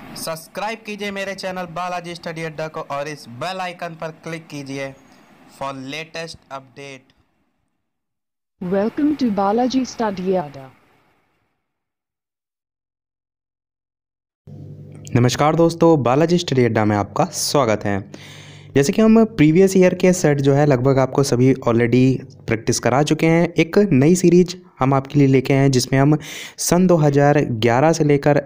subscribe कीजिए मेरे channel Balaji study अड्डा को और इस बेल आइकन पर क्लिक कीजिए for latest update welcome to Balaji study Adda नमस्कार दोस्तों बालाजी स्टडी अड्डा में आपका स्वागत है जैसे कि हम प्रीवियस ईयर के सेट जो है लगभग आपको सभी ऑलरेडी प्रैक्टिस करा चुके हैं एक नई सीरीज हम आपके लिए लेके आए हैं जिसमें हम सन 2011 से लेकर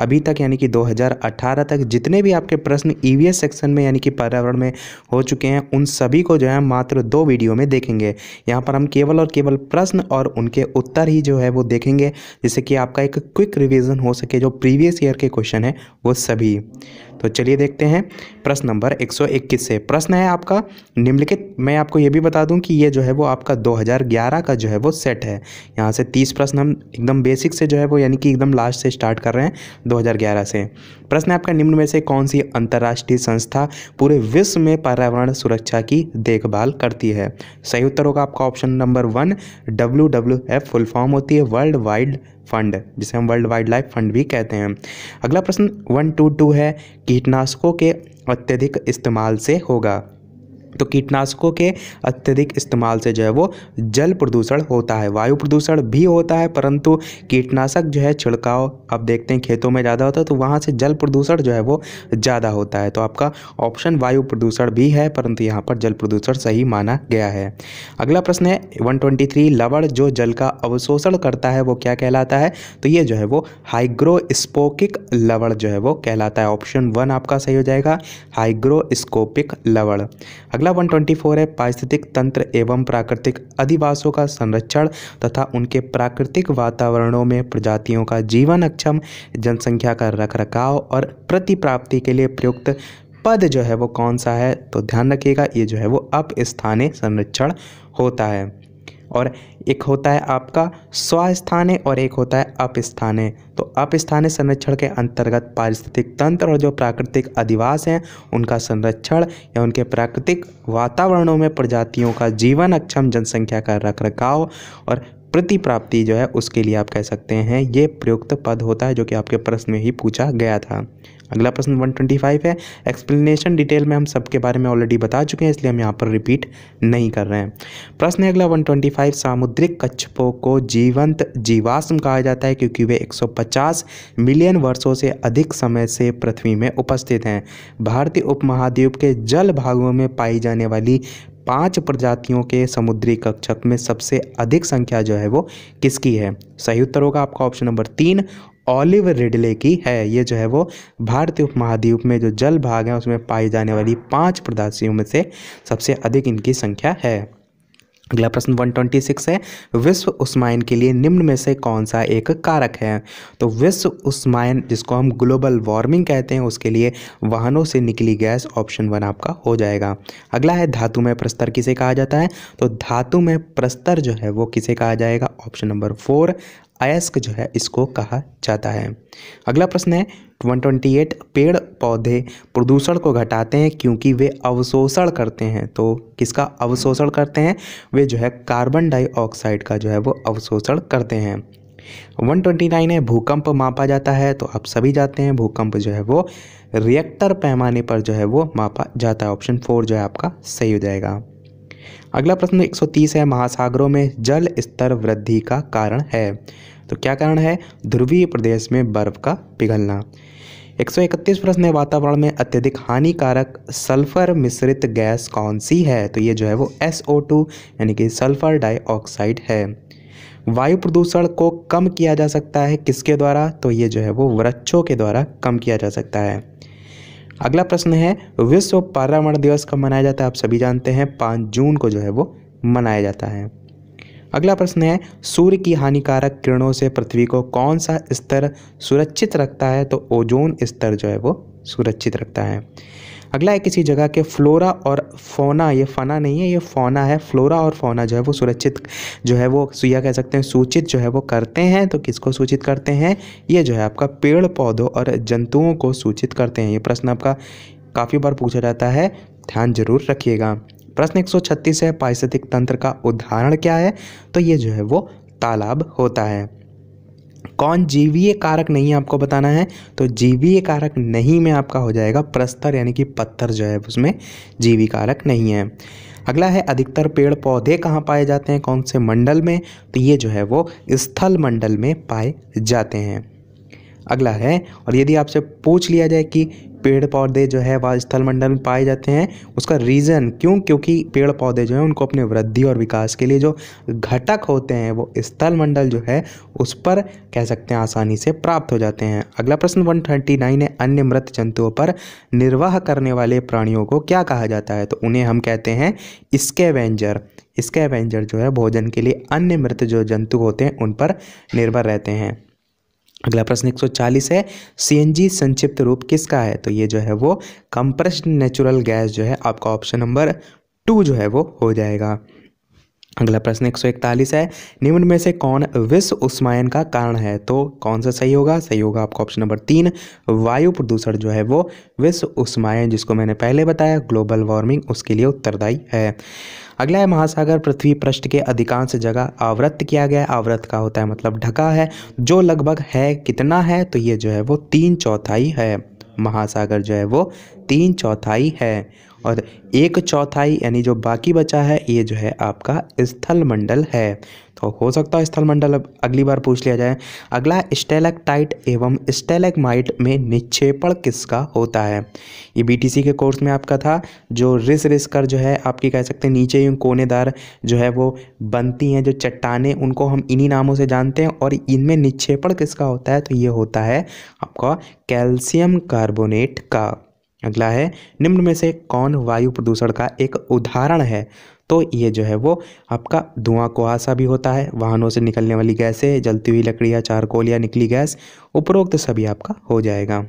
अभी तक यानी कि 2018 तक जितने भी आपके प्रश्न ईवीएस सेक्शन में यानी कि पर्यावरण में हो चुके हैं उन सभी को जो है मात्र दो वीडियो में देखेंगे यहाँ पर हम केवल और केवल प्रश्न और उनके उत्तर ही जो है वो देखेंगे जिससे कि आपका एक क्विक रिविज़न हो सके जो प्रीवियस ईयर के क्वेश्चन है वो सभी तो चलिए देखते हैं प्रश्न नंबर 121 से प्रश्न है आपका निम्नलिखित मैं आपको ये भी बता दूं कि ये जो है वो आपका 2011 का जो है वो सेट है यहाँ से 30 प्रश्न हम एकदम बेसिक से जो है वो यानी कि एकदम लास्ट से स्टार्ट कर रहे हैं 2011 से प्रश्न है आपका निम्न में से कौन सी अंतर्राष्ट्रीय संस्था पूरे विश्व में पर्यावरण सुरक्षा की देखभाल करती है सही उत्तर होगा आपका option number one W full form होती है वर्ल्ड वाइड फंड जिसे हम वर्ल्ड वाइल्ड लाइफ फंड भी कहते हैं अगला प्रश्न वन टू टू है कीटनाशकों के अत्यधिक इस्तेमाल से होगा तो कीटनाशकों के अत्यधिक इस्तेमाल से जो है वो जल प्रदूषण होता है वायु प्रदूषण भी होता है परंतु कीटनाशक जो है छिड़काव आप देखते हैं खेतों में ज़्यादा होता है तो वहाँ से जल प्रदूषण जो है वो ज़्यादा होता है तो आपका ऑप्शन वायु प्रदूषण भी है परंतु यहाँ पर जल प्रदूषण सही माना गया है अगला प्रश्न है वन लवड़ जो जल का अवशोषण करता है वो क्या कहलाता है तो ये जो है वो हाइग्रोस्पोकिक लवड़ जो है वो कहलाता है ऑप्शन वन आपका सही हो जाएगा हाइग्रोस्कोपिक लवड़ अगला 124 है पारिस्थितिक तंत्र एवं प्राकृतिक अधिवासों का संरक्षण तथा उनके प्राकृतिक वातावरणों में प्रजातियों का जीवन अक्षम जनसंख्या का रखरखाव और प्रतिप्राप्ति के लिए प्रयुक्त पद जो है वो कौन सा है तो ध्यान रखिएगा ये जो है वो अपस्थानीय संरक्षण होता है और एक होता है आपका स्वस्थान और एक होता है अपस्थाने तो अपस्थान संरक्षण के अंतर्गत पारिस्थितिक तंत्र और जो प्राकृतिक अधिवास हैं उनका संरक्षण या उनके प्राकृतिक वातावरणों में प्रजातियों का जीवन अक्षम जनसंख्या का रख रखाव और प्रति प्राप्ति जो है उसके लिए आप कह सकते हैं ये प्रयुक्त पद होता है जो कि आपके प्रश्न में ही पूछा गया था अगला प्रश्न 125 है एक्सप्लेनेशन डिटेल में हम सबके बारे में ऑलरेडी बता चुके हैं इसलिए हम यहाँ पर रिपीट नहीं कर रहे हैं प्रश्न अगला 125 सामुद्रिक कच्छपों को जीवंत जीवाश्म कहा जाता है क्योंकि वे 150 मिलियन वर्षों से अधिक समय से पृथ्वी में उपस्थित हैं भारतीय उपमहाद्वीप के जल भागों में पाई जाने वाली पांच प्रजातियों के समुद्री कक्षक में सबसे अधिक संख्या जो है वो किसकी है सही उत्तर होगा आपका ऑप्शन नंबर तीन ऑलिव रिडले की है ये जो है वो भारतीय उपमहाद्वीप में जो जल भाग है उसमें पाई जाने वाली पांच प्रजातियों में से सबसे अधिक इनकी संख्या है अगला प्रश्न 126 है विश्व उस्मायन के लिए निम्न में से कौन सा एक कारक है तो विश्व उस्मायन जिसको हम ग्लोबल वार्मिंग कहते हैं उसके लिए वाहनों से निकली गैस ऑप्शन वन आपका हो जाएगा अगला है धातु में प्रस्तर किसे कहा जाता है तो धातु में प्रस्तर जो है वो किसे कहा जाएगा ऑप्शन नंबर फोर अयस्क जो है इसको कहा जाता है अगला प्रश्न है 128 पेड़ पौधे प्रदूषण को घटाते हैं क्योंकि वे अवशोषण करते हैं तो किसका अवशोषण करते हैं वे जो है कार्बन डाइऑक्साइड का जो है वो अवशोषण करते हैं 129 है भूकंप मापा जाता है तो आप सभी जाते हैं भूकंप जो है वो रिएक्टर पैमाने पर जो है वो मापा जाता है ऑप्शन फोर जो है आपका सही हो जाएगा अगला प्रश्न 130 है महासागरों में जल स्तर वृद्धि का कारण है तो क्या कारण है ध्रुवीय प्रदेश में बर्फ का पिघलना 131 प्रश्न है वातावरण में अत्यधिक हानिकारक सल्फर मिश्रित गैस कौन सी है तो ये जो है वो एस यानी कि सल्फर डाइऑक्साइड है वायु प्रदूषण को कम किया जा सकता है किसके द्वारा तो ये जो है वो वृक्षों के द्वारा कम किया जा सकता है अगला प्रश्न है विश्व पर्यावरण दिवस कब मनाया जाता है आप सभी जानते हैं पाँच जून को जो है वो मनाया जाता है अगला प्रश्न है सूर्य की हानिकारक किरणों से पृथ्वी को कौन सा स्तर सुरक्षित रखता है तो ओजोन स्तर जो है वो सुरक्षित रखता है अगला है किसी जगह के फ्लोरा और फोना ये फना नहीं है ये फोना है फ्लोरा और फोना जो है वो सुरक्षित जो है वो सुया कह सकते हैं सूचित जो है वो करते हैं तो किसको सूचित करते हैं ये जो है आपका पेड़ पौधों और जंतुओं को सूचित करते हैं ये प्रश्न आपका काफ़ी बार पूछा जाता है ध्यान जरूर रखिएगा प्रश्न 136 है पारिस्थितिक तंत्र का उदाहरण क्या है तो ये जो है वो तालाब होता है कौन जीवीय कारक नहीं है आपको बताना है तो जीवीय कारक नहीं में आपका हो जाएगा प्रस्तर यानी कि पत्थर जो है उसमें जीवी कारक नहीं है अगला है अधिकतर पेड़ पौधे कहाँ पाए जाते हैं कौन से मंडल में तो ये जो है वो स्थल मंडल में पाए जाते हैं अगला है और यदि आपसे पूछ लिया जाए कि पेड़ पौधे जो है वह स्थलमंडल में पाए जाते हैं उसका रीज़न क्यों क्योंकि पेड़ पौधे जो हैं उनको अपने वृद्धि और विकास के लिए जो घटक होते हैं वो स्थल मंडल जो है उस पर कह सकते हैं आसानी से प्राप्त हो जाते हैं अगला प्रश्न 139 है अन्य मृत जंतुओं पर निर्वाह करने वाले प्राणियों को क्या कहा जाता है तो उन्हें हम कहते हैं स्केवेंजर स्केवेंजर जो है भोजन के लिए अन्य मृत जो जंतु होते हैं उन पर निर्भर रहते हैं अगला प्रश्न 140 है सीएनजी संक्षिप्त रूप किसका है तो ये जो है वो कंप्रेस्ड नेचुरल गैस जो है आपका ऑप्शन नंबर टू जो है वो हो जाएगा अगला प्रश्न एक सौ इकतालीस है निम्न में से कौन विश्व उष्मायन का कारण है तो कौन सा सही होगा सही होगा आपका ऑप्शन नंबर तीन वायु प्रदूषण जो है वो विश्व उष्मायन जिसको मैंने पहले बताया ग्लोबल वार्मिंग उसके लिए उत्तरदायी है अगला है महासागर पृथ्वी पृष्ठ के अधिकांश जगह आवृत किया गया आवृत का होता है मतलब ढका है जो लगभग है कितना है तो ये जो है वो तीन चौथाई है महासागर जो है वो तीन चौथाई है और एक चौथाई यानी जो बाकी बचा है ये जो है आपका स्थल मंडल है तो हो सकता है स्थल मंडल अब अगली बार पूछ लिया जाए अगला टाइट एवं माइट में निक्षेपण किसका होता है ये बीटीसी के कोर्स में आपका था जो रिस रिस कर जो है आपकी कह सकते हैं नीचे यूँ कोनेदार जो है वो बनती हैं जो चट्टाने उनको हम इन्हीं नामों से जानते हैं और इनमें निक्षेपण किसका होता है तो ये होता है आपका कैल्शियम कार्बोनेट का अगला है निम्न में से कौन वायु प्रदूषण का एक उदाहरण है तो ये जो है वो आपका धुआं कुहासा भी होता है वाहनों से निकलने वाली गैसें जलती हुई लकड़ियाँ चारकोल या निकली गैस उपरोक्त सभी आपका हो जाएगा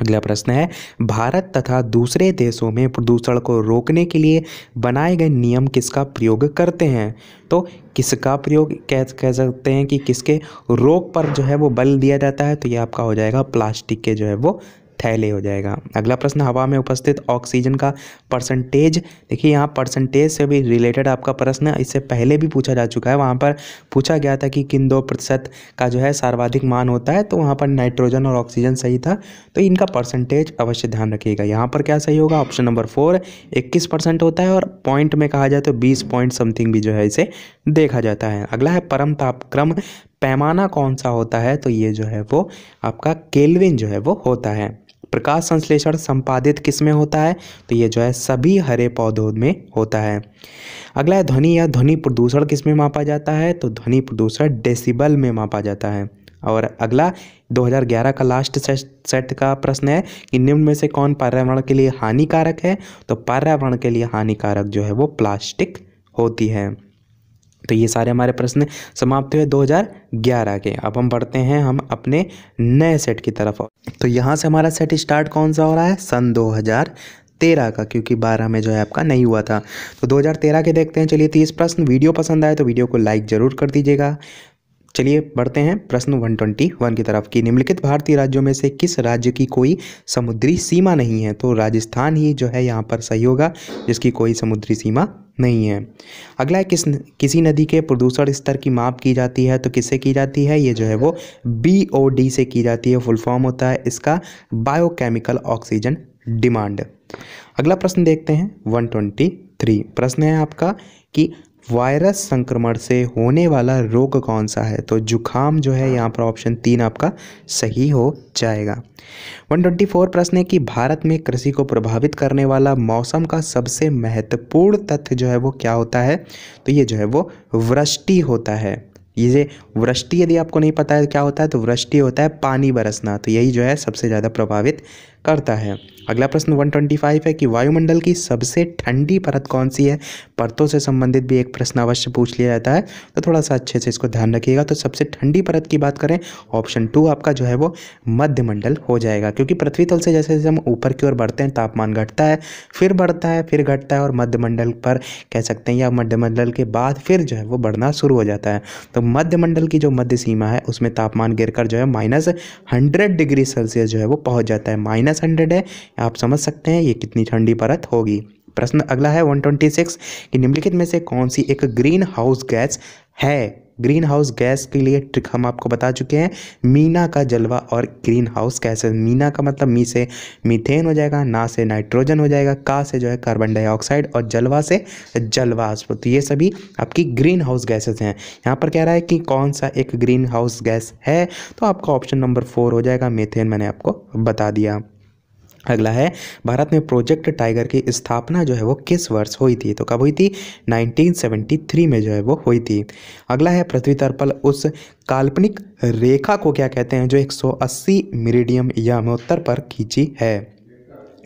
अगला प्रश्न है भारत तथा दूसरे देशों में प्रदूषण को रोकने के लिए बनाए गए नियम किसका प्रयोग करते हैं तो किसका प्रयोग कह कह सकते हैं कि किसके रोग पर जो है वो बल दिया जाता है तो ये आपका हो जाएगा प्लास्टिक के जो है वो थैले हो जाएगा अगला प्रश्न हवा में उपस्थित ऑक्सीजन का परसेंटेज देखिए यहाँ परसेंटेज से भी रिलेटेड आपका प्रश्न इससे पहले भी पूछा जा चुका है वहाँ पर पूछा गया था कि किन दो प्रतिशत का जो है सर्वाधिक मान होता है तो वहाँ पर नाइट्रोजन और ऑक्सीजन सही था तो इनका परसेंटेज अवश्य ध्यान रखिएगा यहाँ पर क्या सही होगा ऑप्शन नंबर फोर इक्कीस परसेंट होता है और पॉइंट में कहा जाए तो बीस पॉइंट समथिंग भी जो है इसे देखा जाता है अगला है परम तापक्रम पैमाना कौन सा होता है तो ये जो है वो आपका केल्विन जो है वो होता है प्रकाश संश्लेषण संपादित किस में होता है तो ये जो है सभी हरे पौधों में होता है अगला है ध्वनि या ध्वनि प्रदूषण किस में मापा जाता है तो ध्वनि प्रदूषण डेसिबल में मापा जाता है और अगला 2011 का लास्ट सेट का प्रश्न है कि निम्न में से कौन पर्यावरण के लिए हानिकारक है तो पर्यावरण के लिए हानिकारक जो है वो प्लास्टिक होती है तो ये सारे हमारे प्रश्न समाप्त हुए 2011 के अब हम बढ़ते हैं हम अपने नए सेट की तरफ तो यहाँ से हमारा सेट स्टार्ट कौन सा हो रहा है सन 2013 का क्योंकि बारह में जो है आपका नहीं हुआ था तो 2013 के देखते हैं चलिए तीस प्रश्न वीडियो पसंद आए तो वीडियो को लाइक ज़रूर कर दीजिएगा चलिए बढ़ते हैं प्रश्न 121 की तरफ कि निम्नलिखित भारतीय राज्यों में से किस राज्य की कोई समुद्री सीमा नहीं है तो राजस्थान ही जो है यहाँ पर सही होगा जिसकी कोई समुद्री सीमा नहीं है अगला है किस किसी नदी के प्रदूषण स्तर की माप की जाती है तो किससे की जाती है ये जो है वो बी ओ डी से की जाती है फुल फॉर्म होता है इसका बायोकेमिकल ऑक्सीजन डिमांड अगला प्रश्न देखते हैं थ्री प्रश्न है आपका कि वायरस संक्रमण से होने वाला रोग कौन सा है तो जुखाम जो है यहाँ पर ऑप्शन तीन आपका सही हो जाएगा 124 प्रश्न है कि भारत में कृषि को प्रभावित करने वाला मौसम का सबसे महत्वपूर्ण तथ्य जो है वो क्या होता है तो ये जो है वो वृष्टि होता है ये वृष्टि यदि आपको नहीं पता है तो क्या होता है तो वृष्टि होता है पानी बरसना तो यही जो है सबसे ज़्यादा प्रभावित करता है अगला प्रश्न 125 है कि वायुमंडल की सबसे ठंडी परत कौन सी है परतों से संबंधित भी एक प्रश्न अवश्य पूछ लिया जाता है तो थोड़ा सा अच्छे से इसको ध्यान रखिएगा तो सबसे ठंडी परत की बात करें ऑप्शन टू आपका जो है वो मध्यमंडल हो जाएगा क्योंकि पृथ्वी तल से जैसे जैसे हम ऊपर की ओर बढ़ते हैं तापमान घटता है फिर बढ़ता है फिर घटता है और मध्यमंडल पर कह सकते हैं या मध्यमंडल के बाद फिर जो है वो बढ़ना शुरू हो जाता है तो मध्यमंडल की जो मध्य सीमा है उसमें तापमान गिर जो है माइनस हंड्रेड डिग्री सेल्सियस जो है वो पहुँच जाता है माइनस माइनस हंड्रेड है आप समझ सकते हैं ये कितनी ठंडी परत होगी प्रश्न अगला है 126 कि निम्नलिखित में से कौन सी एक ग्रीन हाउस गैस है ग्रीन हाउस गैस के लिए ट्रिक हम आपको बता चुके हैं मीना का जलवा और ग्रीन हाउस गैस मीना का मतलब मी से मीथेन हो जाएगा ना से नाइट्रोजन हो जाएगा का से जो है कार्बन डाइऑक्साइड और जलवा से जलवास तो ये सभी आपकी ग्रीन हाउस गैसेज हैं यहाँ पर कह रहा है कि कौन सा एक ग्रीन हाउस गैस है तो आपका ऑप्शन नंबर फोर हो जाएगा मीथेन मैंने आपको बता दिया अगला है भारत में प्रोजेक्ट टाइगर की स्थापना जो है वो किस वर्ष हुई थी तो कब हुई थी 1973 में जो है वो हुई थी अगला है पृथ्वी तर्पल उस काल्पनिक रेखा को क्या कहते हैं जो 180 या यमोत्तर पर खींची है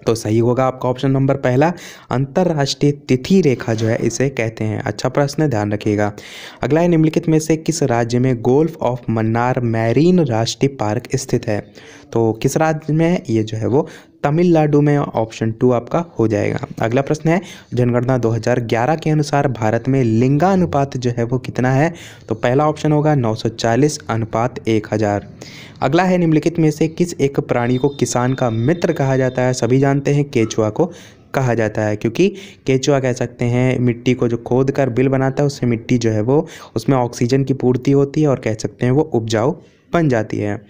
तो सही होगा आपका ऑप्शन नंबर पहला अंतर्राष्ट्रीय तिथि रेखा जो है इसे कहते हैं अच्छा प्रश्न ध्यान रखिएगा अगला है निम्नलिखित में से किस राज्य में गोल्फ ऑफ मन्नार मैरीन राष्ट्रीय पार्क स्थित है तो किस राज्य में ये जो है वो तमिलनाडु में ऑप्शन टू आपका हो जाएगा अगला प्रश्न है जनगणना 2011 के अनुसार भारत में लिंगानुपात जो है वो कितना है तो पहला ऑप्शन होगा 940 अनुपात 1000 अगला है निम्नलिखित में से किस एक प्राणी को किसान का मित्र कहा जाता है सभी जानते हैं केचुआ को कहा जाता है क्योंकि केचुआ कह सकते हैं मिट्टी को जो खोद कर बिल बनाता है उससे मिट्टी जो है वो उसमें ऑक्सीजन की पूर्ति होती है और कह सकते हैं वो उपजाऊ बन जाती है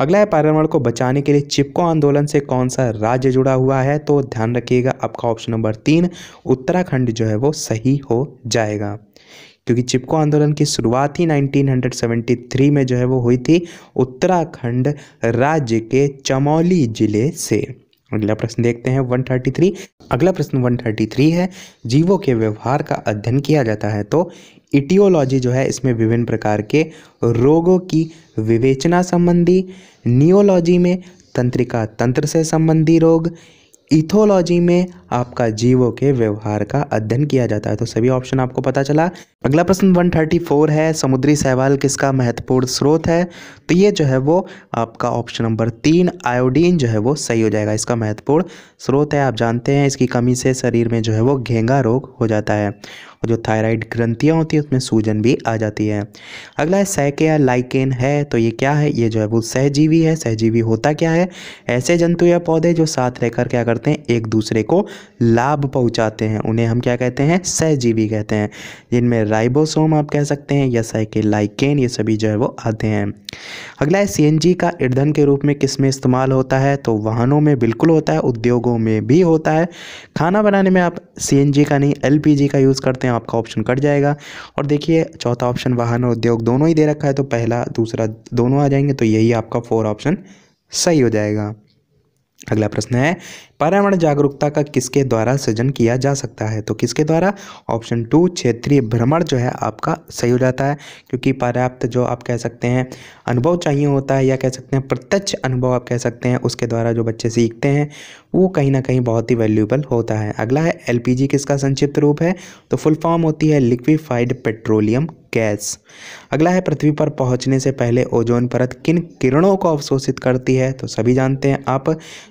अगला है पर्यावरण को बचाने के लिए चिपको आंदोलन से कौन सा राज्य जुड़ा हुआ है तो ध्यान रखिएगा आपका ऑप्शन नंबर तीन उत्तराखंड जो है वो सही हो जाएगा क्योंकि चिपको आंदोलन की शुरुआत ही 1973 में जो है वो हुई थी उत्तराखंड राज्य के चमौली जिले से अगला प्रश्न देखते हैं 133 अगला प्रश्न 133 है जीवों के व्यवहार का अध्ययन किया जाता है तो इटियोलॉजी जो है इसमें विभिन्न प्रकार के रोगों की विवेचना संबंधी नियोलॉजी में तंत्रिका तंत्र से संबंधी रोग इथोलॉजी में आपका जीवों के व्यवहार का अध्ययन किया जाता है तो सभी ऑप्शन आपको पता चला अगला प्रश्न 134 है समुद्री सहवाल किसका महत्वपूर्ण स्रोत है तो ये जो है वो आपका ऑप्शन नंबर तीन आयोडीन जो है वो सही हो जाएगा इसका महत्वपूर्ण स्रोत है आप जानते हैं इसकी कमी से शरीर में जो है वो घेंगा रोग हो जाता है और जो थायराइड ग्रंथियाँ होती हैं उसमें सूजन भी आ जाती है अगला है सैके या लाइकेन है तो ये क्या है ये जो है वो सहजीवी है सहजीवी होता क्या है ऐसे जंतु या पौधे जो साथ रहकर क्या करते हैं एक दूसरे को लाभ पहुँचाते हैं उन्हें हम क्या कहते हैं सहजीवी कहते हैं जिनमें राइबोसोम आप कह सकते हैं या साइकिल लाइकेन ये सभी जो है वो आते हैं अगला है सीएनजी का ईंधन के रूप में किस में इस्तेमाल होता है तो वाहनों में बिल्कुल होता है उद्योगों में भी होता है खाना बनाने में आप सीएनजी का नहीं एलपीजी का यूज़ करते हैं आपका ऑप्शन कट जाएगा और देखिए चौथा ऑप्शन वाहन और उद्योग दोनों ही दे रखा है तो पहला दूसरा दोनों आ जाएंगे तो यही आपका फोर ऑप्शन सही हो जाएगा अगला प्रश्न है पर्यावरण जागरूकता का किसके द्वारा सृजन किया जा सकता है तो किसके द्वारा ऑप्शन टू क्षेत्रीय भ्रमण जो है आपका सही हो जाता है क्योंकि पर्याप्त जो आप कह सकते हैं अनुभव चाहिए होता है या कह सकते हैं प्रत्यक्ष अनुभव आप कह सकते हैं उसके द्वारा जो बच्चे सीखते हैं वो कहीं ना कहीं बहुत ही वैल्यूबल होता है अगला है एल किसका संक्षिप्त रूप है तो फुल फॉर्म होती है लिक्विफाइड पेट्रोलियम गैस अगला है पृथ्वी पर पहुंचने से पहले ओजोन परत किन किरणों को अवशोषित करती है तो सभी जानते हैं आप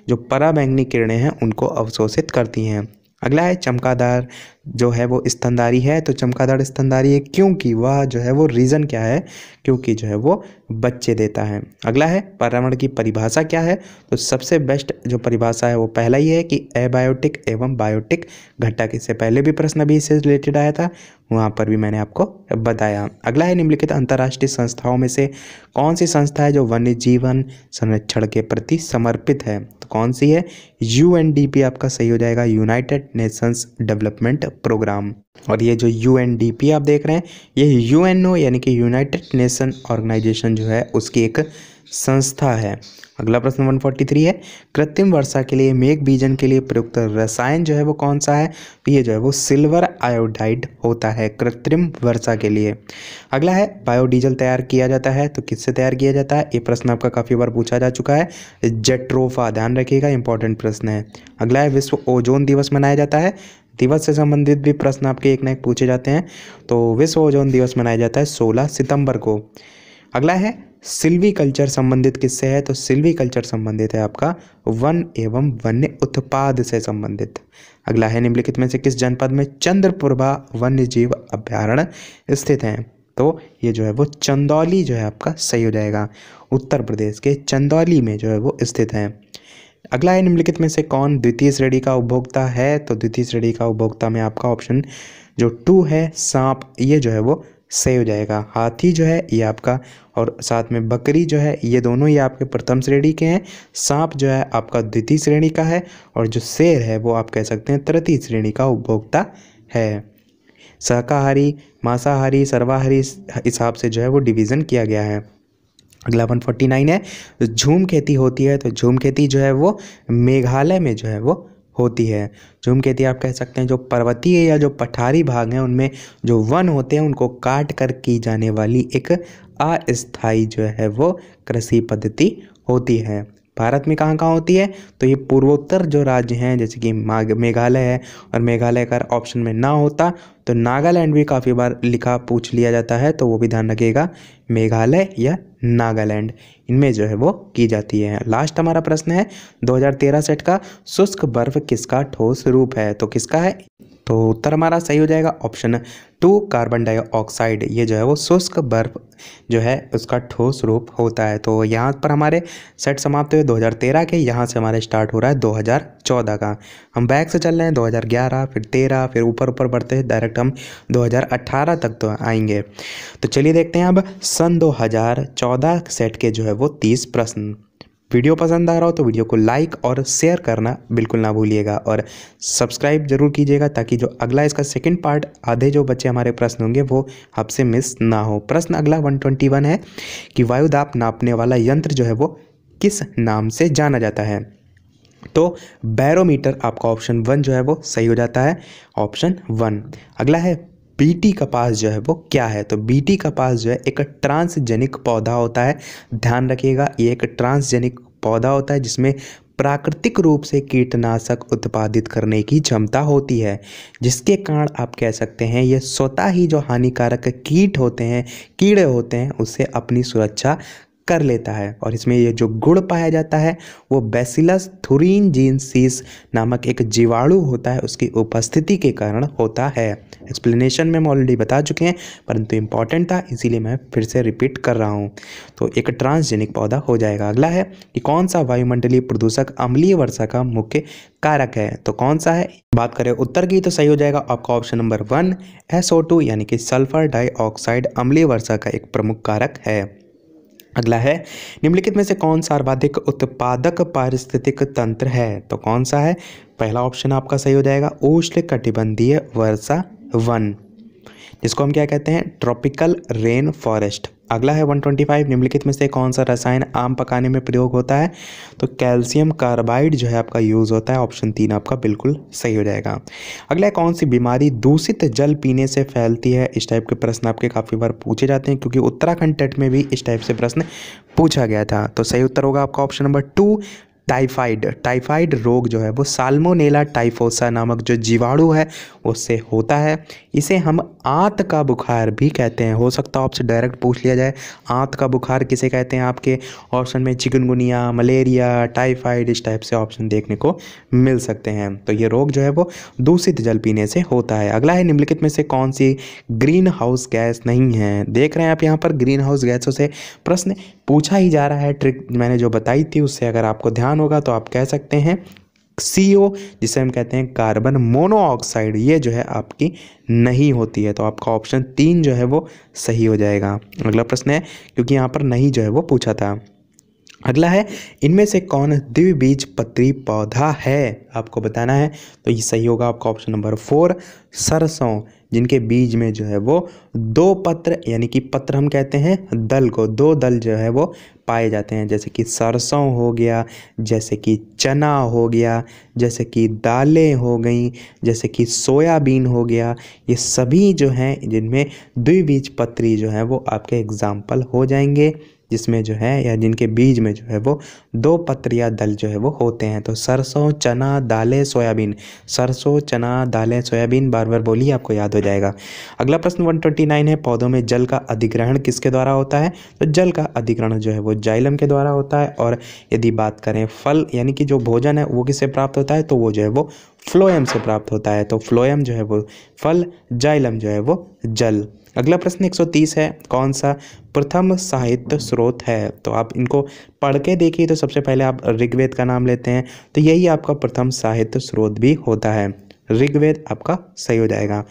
जो पराबैंगनी किरणें हैं उनको अवशोषित करती हैं अगला है चमकादार जो है वो स्तनदारी है तो चमकादार स्तनदारी है क्योंकि वह जो है वो रीज़न क्या है क्योंकि जो है वो बच्चे देता है अगला है पर्यावरण की परिभाषा क्या है तो सबसे बेस्ट जो परिभाषा है वो पहला ही है कि एबायोटिक एवं बायोटिक घटक इससे पहले भी प्रश्न अभी इससे रिलेटेड आया था वहाँ पर भी मैंने आपको बताया अगला है निम्नलिखित अंतर्राष्ट्रीय संस्थाओं में से कौन सी संस्था है जो वन्य जीवन संरक्षण के प्रति समर्पित है कौन सी है यू आपका सही हो जाएगा यूनाइटेड नेशंस डेवलपमेंट प्रोग्राम और ये जो यू आप देख रहे हैं ये यू यानी कि यूनाइटेड नेशन ऑर्गेनाइजेशन जो है उसकी एक संस्था है अगला प्रश्न वन फोर्टी थ्री है कृत्रिम वर्षा के लिए मेघ बीजन के लिए प्रयुक्त रसायन जो है वो कौन सा है ये जो है वो सिल्वर आयोडाइड होता है कृत्रिम वर्षा के लिए अगला है बायोडीजल तैयार किया जाता है तो किससे तैयार किया जाता है ये प्रश्न आपका काफ़ी बार पूछा जा चुका है जेट्रोफा ध्यान रखिएगा इंपॉर्टेंट प्रश्न है अगला है विश्व ओजोन दिवस मनाया जाता है दिवस से संबंधित भी प्रश्न आपके एक ना एक पूछे जाते हैं तो विश्व ओजोन दिवस मनाया जाता है सोलह सितंबर को अगला है सिल्वी कल्चर संबंधित किससे है तो सिल्वी कल्चर संबंधित है आपका वन एवं वन्य उत्पाद से संबंधित अगला है निम्नलिखित में से किस जनपद में चंद्रप्रभा वन्य जीव अभ्यारण्य स्थित है तो ये जो है वो चंदौली जो है आपका सही हो जाएगा उत्तर प्रदेश के चंदौली में जो है वो स्थित है अगला है निम्नलिखित में से कौन द्वितीय श्रेणी का उपभोक्ता है तो द्वितीय श्रेणी का उपभोक्ता में आपका ऑप्शन जो टू है सांप ये जो है वो सही हो जाएगा हाथी जो है ये आपका और साथ में बकरी जो है ये दोनों ही आपके प्रथम श्रेणी के हैं सांप जो है आपका द्वितीय श्रेणी का है और जो शेर है वो आप कह सकते हैं तृतीय श्रेणी का उपभोक्ता है शाकाहारी मांसाहारी सर्वाहारी हिसाब से जो है वो डिवीज़न किया गया है अगला वन फोर्टी नाइन है झूम खेती होती है तो झूम खेती जो है वो मेघालय में जो है वो होती है झूम खेती आप कह सकते हैं जो पर्वतीय है या जो पठारी भाग हैं उनमें जो वन होते हैं उनको काट कर की जाने वाली एक अस्थाई जो है वो कृषि पद्धति होती है भारत में कहाँ कहाँ होती है तो ये पूर्वोत्तर जो राज्य हैं जैसे कि मेघालय है और मेघालय का ऑप्शन में ना होता तो नागालैंड भी काफ़ी बार लिखा पूछ लिया जाता है तो वो भी ध्यान रखिएगा मेघालय या नागालैंड इनमें जो है वो की जाती है लास्ट हमारा प्रश्न है 2013 सेट का शुष्क बर्फ किसका ठोस रूप है तो किसका है तो उत्तर हमारा सही हो जाएगा ऑप्शन टू कार्बन डाइऑक्साइड ये जो है वो शुष्क बर्फ जो है उसका ठोस रूप होता है तो यहाँ पर हमारे सेट समाप्त हुए 2013 के यहाँ से हमारे स्टार्ट हो रहा है 2014 का हम बैक से चल रहे हैं 2011 फिर 13 फिर ऊपर ऊपर बढ़ते हैं डायरेक्ट हम 2018 तक तो आएंगे तो चलिए देखते हैं अब सन 2014 सेट के जो है वो 30 प्रश्न वीडियो पसंद आ रहा हो तो वीडियो को लाइक और शेयर करना बिल्कुल ना भूलिएगा और सब्सक्राइब जरूर कीजिएगा ताकि जो अगला इसका सेकंड पार्ट आधे जो बच्चे हमारे प्रश्न होंगे वो आपसे मिस ना हो प्रश्न अगला 121 है कि वायुदाप नापने वाला यंत्र जो है वो किस नाम से जाना जाता है तो बैरोमीटर आपका ऑप्शन वन जो है वो सही हो जाता है ऑप्शन वन अगला है बीटी कपास जो है वो क्या है तो बीटी कपास जो है एक ट्रांसजेनिक पौधा होता है ध्यान रखिएगा ये एक ट्रांसजेनिक पौधा होता है जिसमें प्राकृतिक रूप से कीटनाशक उत्पादित करने की क्षमता होती है जिसके कारण आप कह सकते हैं ये स्वतः ही जो हानिकारक कीट होते हैं कीड़े होते हैं उससे अपनी सुरक्षा कर लेता है और इसमें ये जो गुड़ पाया जाता है वो बेसिलस थुरीन जीनसीस नामक एक जीवाणु होता है उसकी उपस्थिति के कारण होता है एक्सप्लेनेशन में हम ऑलरेडी बता चुके हैं परंतु इम्पॉर्टेंट था इसीलिए मैं फिर से रिपीट कर रहा हूँ तो एक ट्रांसजेनिक पौधा हो जाएगा अगला है कि कौन सा वायुमंडलीय प्रदूषक अम्लीय वर्षा का मुख्य कारक है तो कौन सा है बात करें उत्तर की तो सही हो जाएगा आपका option number one SO two यानी कि सल्फर डाइऑक्साइड अम्लीय वर्षा का एक प्रमुख कारक है अगला है निम्नलिखित में से कौन सा सर्वाधिक उत्पादक पारिस्थितिक तंत्र है तो कौन सा है पहला ऑप्शन आपका सही हो जाएगा उष्ण कटिबंधीय वर्षा वन जिसको हम क्या कहते हैं ट्रॉपिकल रेन फॉरेस्ट अगला है 125 निम्नलिखित में से कौन सा रसायन आम पकाने में प्रयोग होता है तो कैल्शियम कार्बाइड जो है आपका यूज़ होता है ऑप्शन तीन आपका बिल्कुल सही हो जाएगा अगला है कौन सी बीमारी दूषित जल पीने से फैलती है इस टाइप के प्रश्न आपके काफ़ी बार पूछे जाते हैं क्योंकि उत्तराखंड टेट में भी इस टाइप से प्रश्न पूछा गया था तो सही उत्तर होगा आपका option number two typhoid typhoid रोग जो है वो साल्मोनेला टाइफोसा नामक जो जीवाणु है उससे होता है इसे हम आंत का बुखार भी कहते हैं हो सकता है आपसे डायरेक्ट पूछ लिया जाए आंत का बुखार किसे कहते हैं आपके ऑप्शन में चिकनगुनिया मलेरिया टाइफाइड इस टाइप से ऑप्शन देखने को मिल सकते हैं तो ये रोग जो है वो दूषित जल पीने से होता है अगला है निम्नलिखित में से कौन सी ग्रीन हाउस गैस नहीं है देख रहे हैं आप यहाँ पर ग्रीन हाउस गैसों से प्रश्न पूछा ही जा रहा है ट्रिक मैंने जो बताई थी उससे अगर आपको ध्यान ध्यान होगा तो आप कह सकते हैं सी ओ जिसे हम कहते हैं कार्बन मोनोऑक्साइड ये जो है आपकी नहीं होती है तो आपका ऑप्शन तीन जो है वो सही हो जाएगा अगला प्रश्न है क्योंकि यहाँ पर नहीं जो है वो पूछा था अगला है इनमें से कौन द्विबीज पत्री पौधा है आपको बताना है तो ये सही होगा आपका ऑप्शन नंबर फोर सरसों जिनके बीज में जो है वो दो पत्र यानी कि पत्र हम कहते हैं दल को दो दल जो है वो पाए जाते हैं जैसे कि सरसों हो गया जैसे कि चना हो गया जैसे कि दालें हो गई जैसे कि सोयाबीन हो गया ये सभी जो हैं जिनमें द्विबीज पत्री जो है वो आपके एग्ज़ाम्पल हो जाएंगे जिसमें जो है या जिनके बीज में जो है वो दो पत्रिया दल जो है वो होते हैं तो सरसों चना दालें सोयाबीन सरसों चना दालें सोयाबीन बार बार बोलिए आपको याद हो जाएगा अगला प्रश्न 129 है पौधों में जल का अधिग्रहण किसके द्वारा होता है तो जल का अधिग्रहण जो है वो जाइलम के द्वारा होता है और यदि बात करें फल यानी कि जो भोजन है वो किससे प्राप्त होता है तो वो जो है वो फ्लोएम से प्राप्त होता है तो फ्लोएम जो है वो फल जाइलम जो है वो जल अगला प्रश्न 130 है कौन सा प्रथम साहित्य स्रोत है तो आप इनको पढ़ के देखिए तो सबसे पहले आप ऋग्वेद का नाम लेते हैं तो यही आपका प्रथम साहित्य स्रोत भी होता है ऋग्वेद आपका सही हो जाएगा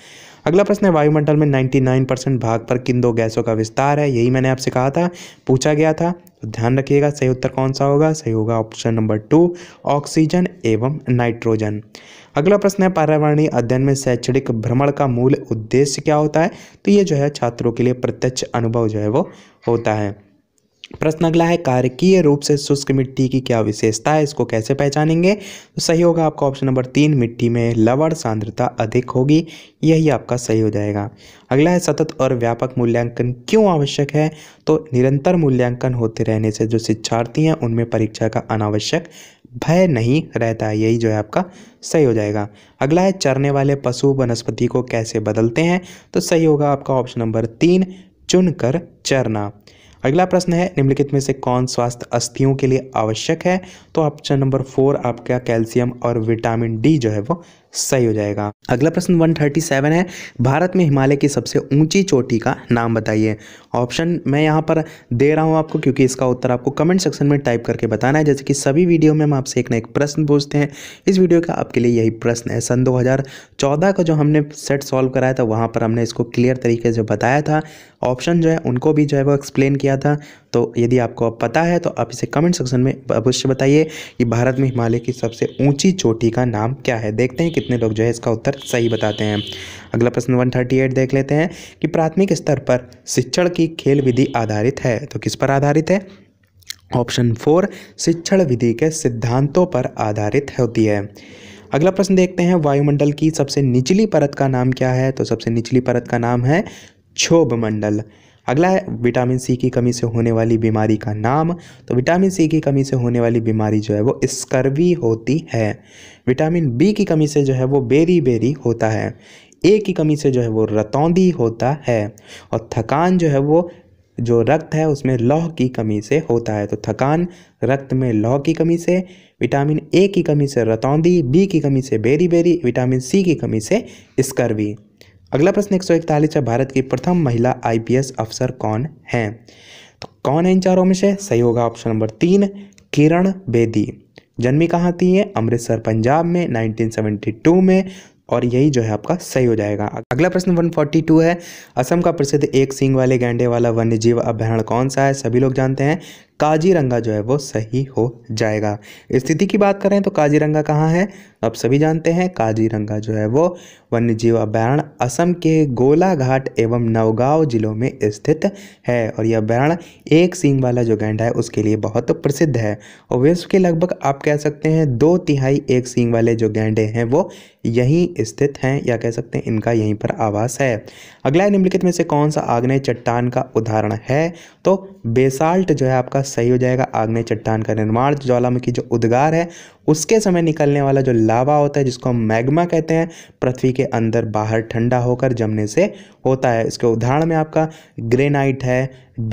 अगला प्रश्न है वायुमंडल में 99 परसेंट भाग पर किन दो गैसों का विस्तार है यही मैंने आपसे कहा था पूछा गया था तो ध्यान रखिएगा सही उत्तर कौन सा होगा सही होगा ऑप्शन नंबर टू ऑक्सीजन एवं नाइट्रोजन अगला प्रश्न है पर्यावरणीय अध्ययन में शैक्षणिक भ्रमण का मूल उद्देश्य क्या होता है तो ये जो है छात्रों के लिए प्रत्यक्ष अनुभव जो है वो होता है प्रश्न अगला है कारकीय रूप से शुष्क मिट्टी की क्या विशेषता है इसको कैसे पहचानेंगे तो सही होगा आपका ऑप्शन नंबर तीन मिट्टी में लवण सांद्रता अधिक होगी यही आपका सही हो जाएगा अगला है सतत और व्यापक मूल्यांकन क्यों आवश्यक है तो निरंतर मूल्यांकन होते रहने से जो शिक्षार्थी हैं उनमें परीक्षा का अनावश्यक भय नहीं रहता है यही जो है आपका सही हो जाएगा अगला है चरने वाले पशु वनस्पति को कैसे बदलते हैं तो सही होगा आपका ऑप्शन नंबर तीन चुनकर चरना अगला प्रश्न है निम्नलिखित में से कौन स्वास्थ्य अस्थियों के लिए आवश्यक है तो ऑप्शन नंबर फोर आपका कैल्शियम और विटामिन डी जो है वो सही हो जाएगा अगला प्रश्न 137 है भारत में हिमालय की सबसे ऊंची चोटी का नाम बताइए ऑप्शन मैं यहाँ पर दे रहा हूँ आपको क्योंकि इसका उत्तर आपको कमेंट सेक्शन में टाइप करके बताना है जैसे कि सभी वीडियो में हम आपसे एक ना एक प्रश्न पूछते हैं इस वीडियो का आपके लिए यही प्रश्न है सन दो का जो हमने सेट सॉल्व कराया था वहाँ पर हमने इसको क्लियर तरीके से बताया था ऑप्शन जो है उनको भी जो है वो एक्सप्लेन किया था तो यदि आपको अब पता है तो आप इसे कमेंट सेक्शन में अवश्य बताइए कि भारत में हिमालय की सबसे ऊंची चोटी का नाम क्या है देखते हैं कि कितने लोग जो है इसका उत्तर सही बताते हैं अगला प्रश्न वन थर्टी एट देख लेते हैं कि प्राथमिक स्तर पर शिक्षण की खेल विधि आधारित है तो किस पर आधारित है ऑप्शन फोर शिक्षण विधि के सिद्धांतों पर आधारित होती है अगला प्रश्न देखते हैं वायुमंडल की सबसे निचली परत का नाम क्या है तो सबसे निचली परत का नाम है क्षोभ मंडल अगला है विटामिन सी की कमी से होने वाली बीमारी का नाम तो विटामिन सी की कमी से होने वाली बीमारी जो है वो स्कर्वी होती है विटामिन बी की कमी से जो है वो बेरी बेरी होता है ए की कमी से जो है वो रतौंदी होता है और थकान जो है वो जो रक्त है उसमें लौह की कमी से होता है तो थकान रक्त में लौह की कमी से विटामिन ए की कमी से रतौंदी बी की कमी से बेरी बेरी विटामिन सी की कमी से स्कर्वी अगला प्रश्न एक सौ इकतालीस है भारत की प्रथम महिला आईपीएस अफसर कौन है तो कौन है इन चारों में से सही होगा ऑप्शन नंबर तीन किरण बेदी जन्मी कहाँ थी है अमृतसर पंजाब में 1972 में और यही जो है आपका सही हो जाएगा अगला प्रश्न 142 है असम का प्रसिद्ध एक सिंह वाले गैंडे वाला वन्य जीव अभ्यारण कौन सा है सभी लोग जानते हैं काजीरंगा जो है वो सही हो जाएगा स्थिति की बात करें तो काजीरंगा कहाँ है आप सभी जानते हैं काजीरंगा जो है वो वन्य जीव अभ्यारण्य असम के गोलाघाट एवं नवगांव जिलों में स्थित है और यह अभ्यारण्य एक सींग वाला जो गैंडा है उसके लिए बहुत प्रसिद्ध है और विश्व के लगभग आप कह सकते हैं दो तिहाई एक सींग वाले जो गैंडे हैं वो यहीं स्थित हैं या कह सकते हैं इनका यहीं पर आवास है अगला निम्नलिखित में से कौन सा आग्नेय चट्टान का उदाहरण है तो बेसाल्ट जो है आपका सही हो जाएगा आग्नेय चट्टान का निर्माण ज्वालामुखी जो उद्गार है उसके समय निकलने वाला जो लावा होता है जिसको हम मैग्मा कहते हैं पृथ्वी के अंदर बाहर ठंडा होकर जमने से होता है इसके उदाहरण में आपका ग्रेनाइट है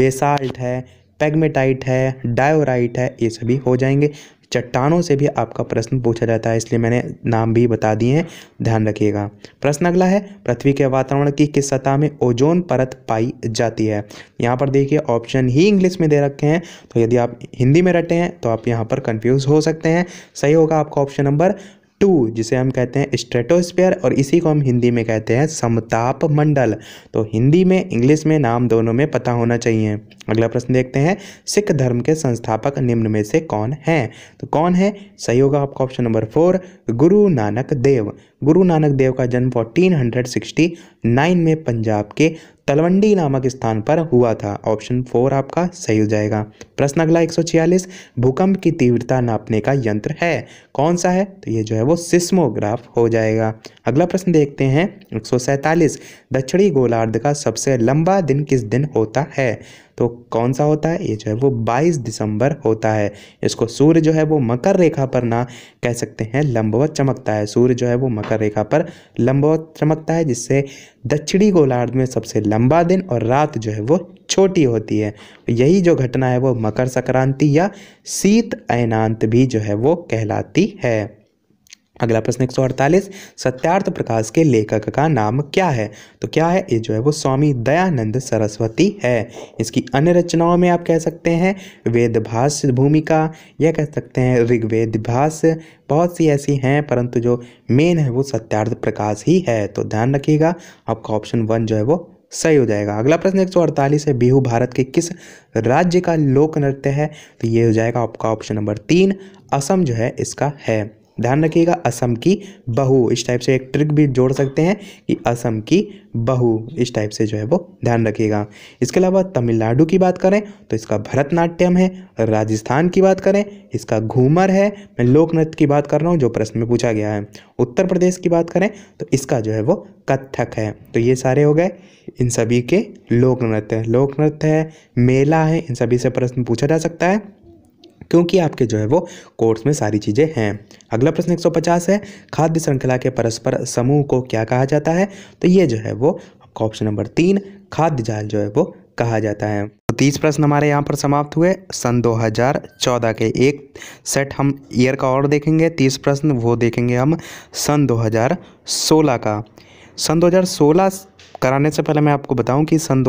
बेसाल्ट है पेगमेटाइट है डायोराइट है ये सभी हो जाएंगे चट्टानों से भी आपका प्रश्न पूछा जाता है इसलिए मैंने नाम भी बता दिए हैं ध्यान रखिएगा प्रश्न अगला है पृथ्वी के वातावरण की किस सतह में ओजोन परत पाई जाती है यहाँ पर देखिए ऑप्शन ही इंग्लिश में दे रखे हैं तो यदि आप हिंदी में रटे हैं तो आप यहाँ पर कन्फ्यूज़ हो सकते हैं सही होगा आपका ऑप्शन नंबर टू जिसे हम कहते हैं स्ट्रेटोस्पियर और इसी को हम हिंदी में कहते हैं समताप मंडल तो हिंदी में इंग्लिश में नाम दोनों में पता होना चाहिए अगला प्रश्न देखते हैं सिख धर्म के संस्थापक निम्न में से कौन है तो कौन है सही होगा आपका ऑप्शन नंबर फोर गुरु नानक देव गुरु नानक देव का जन्म 1469 में पंजाब के तलवंडी नामक स्थान पर हुआ था ऑप्शन फोर आपका सही हो जाएगा प्रश्न अगला एक भूकंप की तीव्रता नापने का यंत्र है कौन सा है तो ये जो है वो सिस्मोग्राफ हो जाएगा अगला प्रश्न देखते हैं एक दक्षिणी गोलार्ध का सबसे लंबा दिन किस दिन होता है तो कौन सा होता है ये जो है वो 22 दिसंबर होता है इसको सूर्य जो है वो मकर रेखा पर ना कह सकते हैं लंबवत चमकता है सूर्य जो है वो मकर रेखा पर लंबवत चमकता है जिससे दक्षिणी गोलार्ध में सबसे लंबा दिन और रात जो है वो छोटी होती है यही जो घटना है वो मकर संक्रांति या शीत अयनांत भी जो है वो कहलाती है अगला प्रश्न एक सौ अड़तालीस सत्यार्थ प्रकाश के लेखक का नाम क्या है तो क्या है ये जो है वो स्वामी दयानंद सरस्वती है इसकी अन्य रचनाओं में आप कह सकते हैं वेदभाष भूमिका यह कह सकते हैं ऋग्वेद भाष बहुत सी ऐसी हैं परंतु जो मेन है वो सत्यार्थ प्रकाश ही है तो ध्यान रखिएगा आपका ऑप्शन वन जो है वो सही हो जाएगा अगला प्रश्न एक सौ अड़तालीस है बिहू भारत के किस राज्य का लोक नृत्य है तो ये हो जाएगा आपका ऑप्शन नंबर तीन असम जो है इसका है ध्यान रखिएगा असम की बहू इस टाइप से एक ट्रिक भी जोड़ सकते हैं कि असम की बहू इस टाइप से जो है वो ध्यान रखिएगा इसके अलावा तमिलनाडु की बात करें तो इसका भरतनाट्यम है राजस्थान की बात करें इसका घूमर है मैं लोक नृत्य की बात कर रहा हूँ जो प्रश्न में पूछा गया है उत्तर प्रदेश की बात करें तो इसका जो है वो कत्थक है तो ये सारे हो गए इन सभी के लोक नृत्य लोक नृत्य है मेला है इन सभी से प्रश्न पूछा जा सकता है क्योंकि आपके जो है वो कोर्स में सारी चीज़ें हैं अगला प्रश्न 150 है खाद्य श्रृंखला के परस्पर समूह को क्या कहा जाता है तो ये जो है वो आपका ऑप्शन नंबर तीन खाद्य जाल जो है वो कहा जाता है तो तीस प्रश्न हमारे यहाँ पर समाप्त हुए सन 2014 के एक सेट हम ईयर का और देखेंगे तीस प्रश्न वो देखेंगे हम सन दो का सन दो कराने से पहले मैं आपको बताऊं कि सन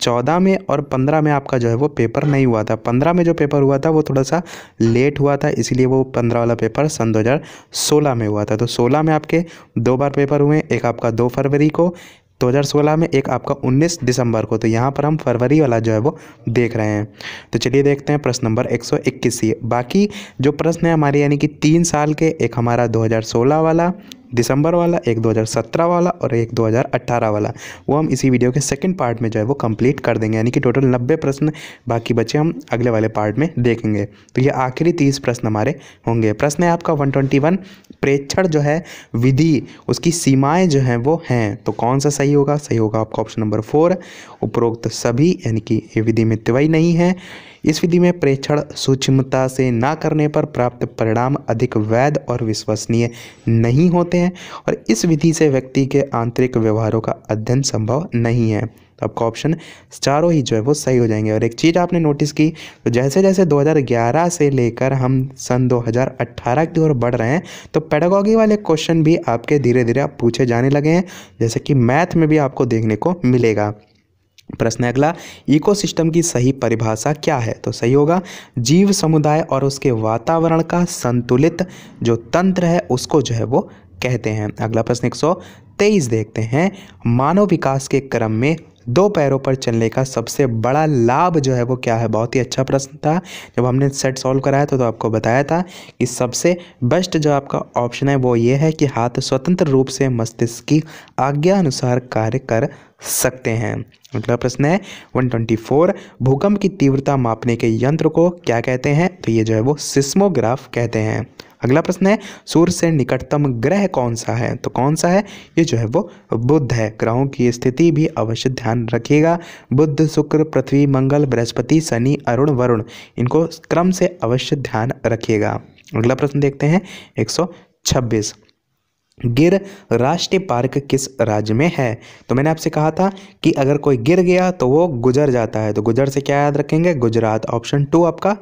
चौदह में और पंद्रह में आपका जो है वो पेपर नहीं हुआ था पंद्रह में जो पेपर हुआ था वो थोड़ा सा लेट हुआ था इसीलिए वो पंद्रह वाला पेपर सन दो हज़ार सोलह में हुआ था तो सोलह में आपके दो बार पेपर हुए एक आपका दो फरवरी को दो हज़ार सोलह में एक आपका उन्नीस दिसंबर को तो यहाँ पर हम फरवरी वाला जो है वो देख रहे हैं तो चलिए देखते हैं प्रश्न नंबर एक सौ इक्कीस बाकी जो प्रश्न है हमारे यानी कि तीन साल के एक हमारा दो हज़ार सोलह वाला दिसंबर वाला एक 2017 वाला और एक 2018 वाला वो हम इसी वीडियो के सेकंड पार्ट में जो है वो कंप्लीट कर देंगे यानी कि टोटल 90 प्रश्न बाकी बचे हम अगले वाले पार्ट में देखेंगे तो ये आखिरी तीस प्रश्न हमारे होंगे प्रश्न है आपका 121 प्रेक्षण जो है विधि उसकी सीमाएं जो हैं वो हैं तो कौन सा सही होगा सही होगा आपका ऑप्शन नंबर फोर उपरोक्त सभी यानी कि ये विधि में तिवाई नहीं है इस विधि में प्रेक्षण सूक्ष्मता से ना करने पर प्राप्त परिणाम अधिक वैध और विश्वसनीय नहीं होते हैं और इस विधि से व्यक्ति के आंतरिक व्यवहारों का अध्ययन संभव नहीं है तो आपका ऑप्शन चारों ही जो है वो सही हो जाएंगे और एक चीज़ आपने नोटिस की तो जैसे जैसे 2011 से लेकर हम सन 2018 की ओर बढ़ रहे हैं तो पेडागॉगी वाले क्वेश्चन भी आपके धीरे धीरे पूछे जाने लगे हैं जैसे कि मैथ में भी आपको देखने को मिलेगा प्रश्न अगला इकोसिस्टम की सही परिभाषा क्या है तो सही होगा जीव समुदाय और उसके वातावरण का संतुलित जो तंत्र है उसको जो है वो कहते हैं अगला प्रश्न एक सौ तेईस देखते हैं मानव विकास के क्रम में दो पैरों पर चलने का सबसे बड़ा लाभ जो है वो क्या है बहुत ही अच्छा प्रश्न था जब हमने सेट सॉल्व कराया था तो आपको बताया था कि सबसे बेस्ट जो आपका ऑप्शन है वो ये है कि हाथ स्वतंत्र रूप से मस्तिष्क की आज्ञा अनुसार कार्य कर सकते हैं अगला प्रश्न है 124 भूकंप की तीव्रता मापने के यंत्र को क्या कहते हैं तो ये जो है वो सिस्मोग्राफ कहते हैं अगला प्रश्न है सूर्य से निकटतम ग्रह कौन सा है तो कौन सा है ये जो है वो बुद्ध है ग्रहों की स्थिति भी अवश्य ध्यान रखिएगा बुद्ध शुक्र पृथ्वी मंगल बृहस्पति शनि अरुण वरुण इनको क्रम से अवश्य ध्यान रखिएगा अगला प्रश्न देखते हैं एक गिर राष्ट्रीय पार्क किस राज्य में है तो मैंने आपसे कहा था कि अगर कोई गिर गया तो वो गुजर जाता है तो गुजर से क्या याद रखेंगे गुजरात ऑप्शन टू आपका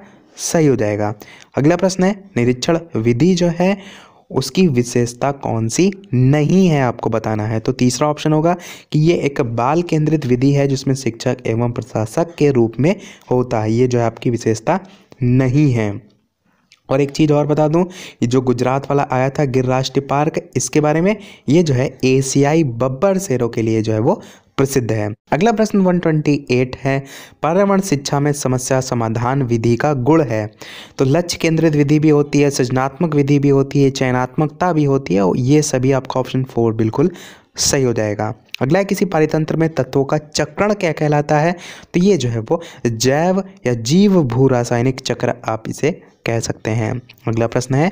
सही हो जाएगा अगला प्रश्न है निरीक्षण विधि जो है उसकी विशेषता कौन सी नहीं है आपको बताना है तो तीसरा ऑप्शन होगा कि ये एक बाल केंद्रित विधि है जिसमें शिक्षक एवं प्रशासक के रूप में होता है ये जो है आपकी विशेषता नहीं है और एक चीज़ और बता दूं जो गुजरात वाला आया था गिर राष्ट्रीय पार्क इसके बारे में ये जो है एशियाई बब्बर शेरों के लिए जो है वो प्रसिद्ध है अगला प्रश्न 128 है पर्यावरण शिक्षा में समस्या समाधान विधि का गुण है तो लक्ष्य केंद्रित विधि भी होती है सृजनात्मक विधि भी होती है चयनात्मकता भी होती है और ये सभी आपका ऑप्शन फोर बिल्कुल सही हो जाएगा अगला है किसी पारितंत्र में तत्वों का चक्रण क्या कहलाता है तो ये जो है वो जैव या जीव भू रासायनिक चक्र आप इसे कह सकते हैं अगला प्रश्न है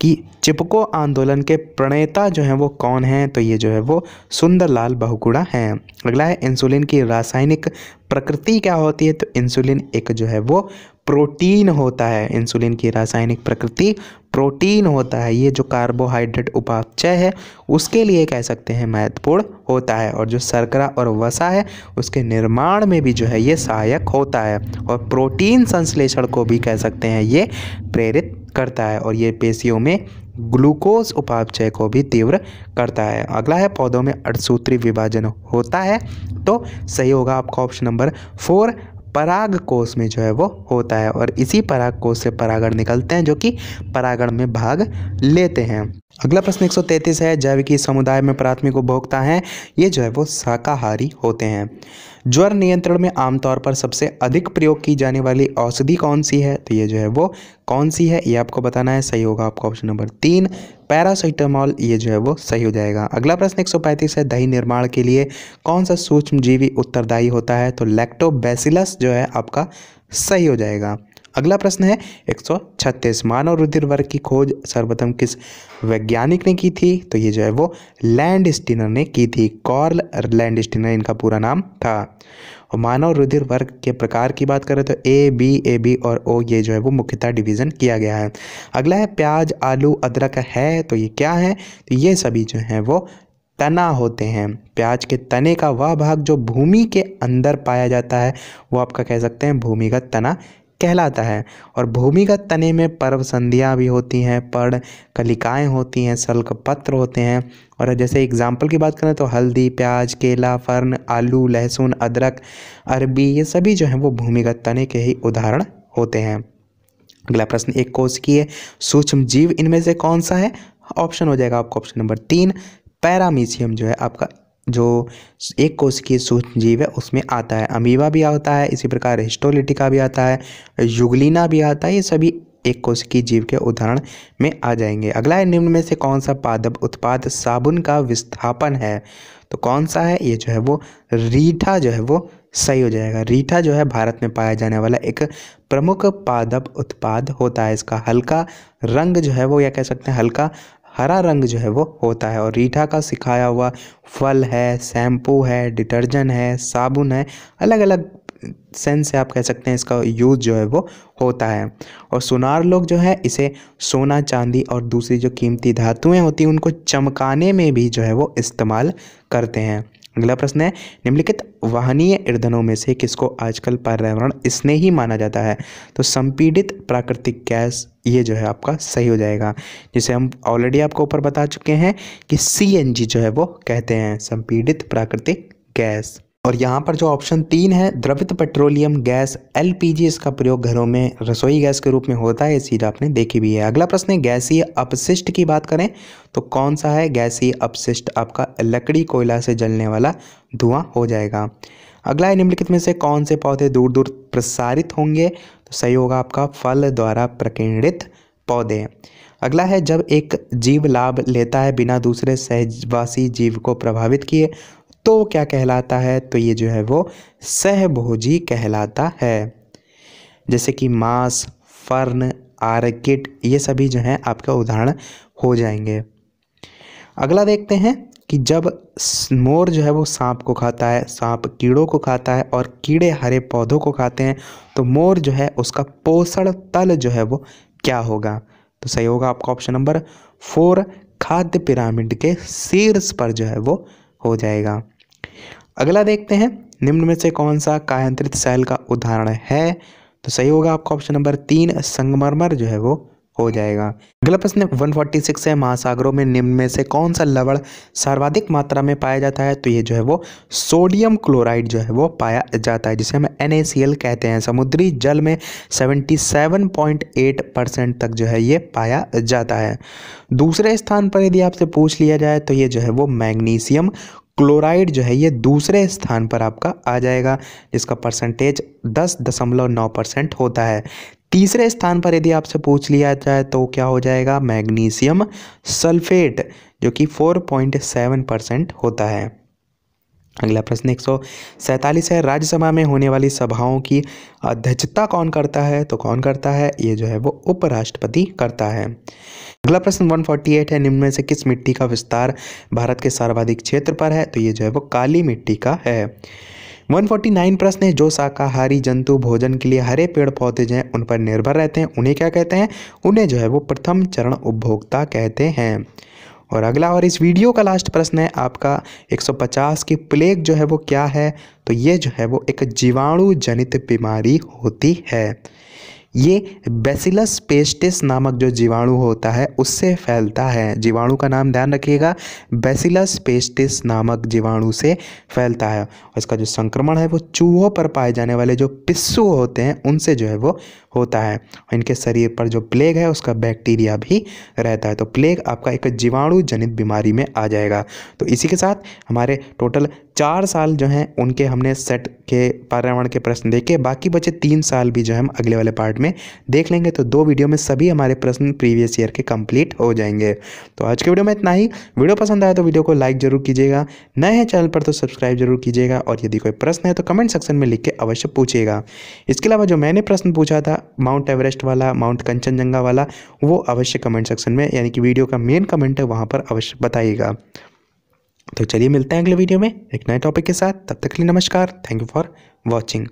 कि चिपको आंदोलन के प्रणेता जो हैं वो कौन हैं तो ये जो है वो सुंदरलाल बहुगुणा हैं अगला है इंसुलिन की रासायनिक प्रकृति क्या होती है तो इंसुलिन एक जो है वो प्रोटीन होता है इंसुलिन की रासायनिक प्रकृति प्रोटीन होता है ये जो कार्बोहाइड्रेट उपापचय है उसके लिए कह सकते हैं महत्वपूर्ण होता है और जो शर्करा और वसा है उसके निर्माण में भी जो है ये सहायक होता है और प्रोटीन संश्लेषण को भी कह सकते हैं ये प्रेरित करता है और ये पेशियों में ग्लूकोज उपापचय को भी तीव्र करता है अगला है पौधों में अड़सूत्री विभाजन होता है तो सही होगा आपका ऑप्शन नंबर फोर पराग कोष में जो है वो होता है और इसी पराग कोष से परागण निकलते हैं जो कि परागण में भाग लेते हैं अगला प्रश्न 133 है जैविकी समुदाय में प्राथमिक उपभोक्ता हैं ये जो है वो शाकाहारी होते हैं ज्वर नियंत्रण में आमतौर पर सबसे अधिक प्रयोग की जाने वाली औषधि कौन सी है तो ये जो है वो कौन सी है ये आपको बताना है सही होगा आपका ऑप्शन नंबर तीन पैरासिटामॉल ये जो है वो सही हो जाएगा अगला प्रश्न एक है दही निर्माण के लिए कौन सा सूक्ष्म जीवी उत्तरदायी होता है तो लैक्टोबैसिलस जो है आपका सही हो जाएगा अगला प्रश्न है 136 मानव रुधिर वर्ग की खोज सर्वप्रथम किस वैज्ञानिक ने की थी तो ये जो है वो लैंड ने की थी कॉर्ल लैंड इनका पूरा नाम था और मानव रुधिर वर्ग के प्रकार की बात करें तो ए बी ए बी और ओ ये जो है वो मुख्यतः डिवीज़न किया गया है अगला है प्याज आलू अदरक है तो ये क्या है तो ये सभी जो हैं वो तना होते हैं प्याज के तने का वह भाग जो भूमि के अंदर पाया जाता है वो आपका कह सकते हैं भूमिगत तना कहलाता है और भूमिगत तने में पर्व संधियाँ भी होती हैं पर्ण कलिकाएँ होती हैं शल्क पत्र होते हैं और जैसे एग्जाम्पल की बात करें तो हल्दी प्याज केला फर्न आलू लहसुन अदरक अरबी ये सभी जो हैं वो भूमिगत तने के ही उदाहरण होते हैं अगला प्रश्न एक कोष की है सूक्ष्म जीव इनमें से कौन सा है ऑप्शन हो जाएगा आपका ऑप्शन नंबर तीन पैरामीशियम जो है आपका जो एक कोशिकीय सूक्ष्म जीव है उसमें आता है अमीबा भी आता है इसी प्रकार हिस्टोलिटिका भी आता है युगलिना भी आता है ये सभी एक कोशिकीय जीव के उदाहरण में आ जाएंगे अगला है निम्न में से कौन सा पादप उत्पाद साबुन का विस्थापन है तो कौन सा है ये जो है वो रीठा जो है वो सही हो जाएगा रीठा जो है भारत में पाया जाने वाला एक प्रमुख पादप उत्पाद होता है इसका हल्का रंग जो है वो या कह सकते हैं हल्का हरा रंग जो है वो होता है और रीठा का सिखाया हुआ फल है शैम्पू है डिटर्जेंट है साबुन है अलग अलग सेंस से आप कह सकते हैं इसका यूज़ जो है वो होता है और सुनार लोग जो है इसे सोना चांदी और दूसरी जो कीमती धातुएं होती हैं उनको चमकाने में भी जो है वो इस्तेमाल करते हैं अगला प्रश्न है निम्नलिखित वाहनीय ईंधनों में से किसको आजकल पर्यावरण इसने ही माना जाता है तो संपीड़ित प्राकृतिक गैस ये जो है आपका सही हो जाएगा जिसे हम ऑलरेडी आपको ऊपर बता चुके हैं कि सी जो है वो कहते हैं संपीड़ित प्राकृतिक गैस और यहाँ पर जो ऑप्शन तीन है द्रवित पेट्रोलियम गैस एलपीजी इसका प्रयोग घरों में रसोई गैस के रूप में होता है ये चीज़ आपने देखी भी है अगला प्रश्न है गैसीय अपशिष्ट की बात करें तो कौन सा है गैसीय अपशिष्ट आपका लकड़ी कोयला से जलने वाला धुआं हो जाएगा अगला है निम्नलिखित में से कौन से पौधे दूर दूर प्रसारित होंगे तो सही होगा आपका फल द्वारा प्रकीर्णित पौधे अगला है जब एक जीव लाभ लेता है बिना दूसरे सहवासी जीव को प्रभावित किए तो क्या कहलाता है तो ये जो है वो सहभोजी कहलाता है जैसे कि मांस फर्न आर्किड ये सभी जो हैं आपका उदाहरण हो जाएंगे अगला देखते हैं कि जब मोर जो है वो सांप को खाता है सांप कीड़ों को खाता है और कीड़े हरे पौधों को खाते हैं तो मोर जो है उसका पोषण तल जो है वो क्या होगा तो सही होगा आपका ऑप्शन नंबर फोर खाद्य पिरामिड के शीर्ष पर जो है वो हो जाएगा अगला देखते हैं निम्न में से कौन सा कायांत्रित शैल का उदाहरण है तो सही होगा आपका ऑप्शन नंबर तीन संगमरमर जो है वो हो जाएगा अगला प्रश्न सिक्स है महासागरों में निम्न में से कौन सा लवण सर्वाधिक मात्रा में पाया जाता है तो ये जो है वो सोडियम क्लोराइड जो है वो पाया जाता है जिसे हम एन कहते हैं समुद्री जल में 77.8 परसेंट तक जो है ये पाया जाता है दूसरे स्थान पर यदि आपसे पूछ लिया जाए तो ये जो है वो मैग्नीशियम क्लोराइड जो है ये दूसरे स्थान पर आपका आ जाएगा जिसका परसेंटेज दस दशमलव नौ परसेंट होता है तीसरे स्थान पर यदि आपसे पूछ लिया जाए तो क्या हो जाएगा मैग्नीशियम सल्फेट जो कि 4.7 परसेंट होता है अगला प्रश्न एक है राज्यसभा में होने वाली सभाओं की अध्यक्षता कौन करता है तो कौन करता है ये जो है वो उपराष्ट्रपति करता है अगला प्रश्न 148 है निम्न में से किस मिट्टी का विस्तार भारत के सर्वाधिक क्षेत्र पर है तो ये जो है वो काली मिट्टी का है 149 प्रश्न है जो शाकाहारी जंतु भोजन के लिए हरे पेड़ पौधे जो हैं उन पर निर्भर रहते हैं उन्हें क्या कहते हैं उन्हें जो है वो प्रथम चरण उपभोक्ता कहते हैं और अगला और इस वीडियो का लास्ट प्रश्न है आपका 150 की प्लेग जो है वो क्या है तो ये जो है वो एक जीवाणु जनित बीमारी होती है ये बेसिलस पेस्टिस नामक जो जीवाणु होता है उससे फैलता है जीवाणु का नाम ध्यान रखिएगा बेसिलस पेस्टिस नामक जीवाणु से फैलता है और इसका जो संक्रमण है वो चूहों पर पाए जाने वाले जो पिस्सू होते हैं उनसे जो है वो होता है इनके शरीर पर जो प्लेग है उसका बैक्टीरिया भी रहता है तो प्लेग आपका एक जीवाणु जनित बीमारी में आ जाएगा तो इसी के साथ हमारे टोटल चार साल जो हैं उनके हमने सेट के पर्यावरण के प्रश्न देखे बाकी बचे तीन साल भी जो हम अगले वाले पार्ट में देख लेंगे तो दो वीडियो में सभी हमारे प्रश्न प्रीवियस ईयर के कंप्लीट हो जाएंगे तो आज के वीडियो में इतना ही वीडियो पसंद आया तो वीडियो को लाइक जरूर कीजिएगा नए हैं चैनल पर तो सब्सक्राइब जरूर कीजिएगा और यदि कोई प्रश्न है तो कमेंट सेक्शन में लिख के अवश्य पूछिएगा इसके अलावा जो मैंने प्रश्न पूछा था माउंट एवरेस्ट वाला माउंट कंचनजंगा वाला वो अवश्य कमेंट सेक्शन में यानी कि वीडियो का मेन कमेंट है वहाँ पर अवश्य बताइएगा तो चलिए मिलते हैं अगले वीडियो में एक नए टॉपिक के साथ तब तक के लिए नमस्कार थैंक यू फॉर वॉचिंग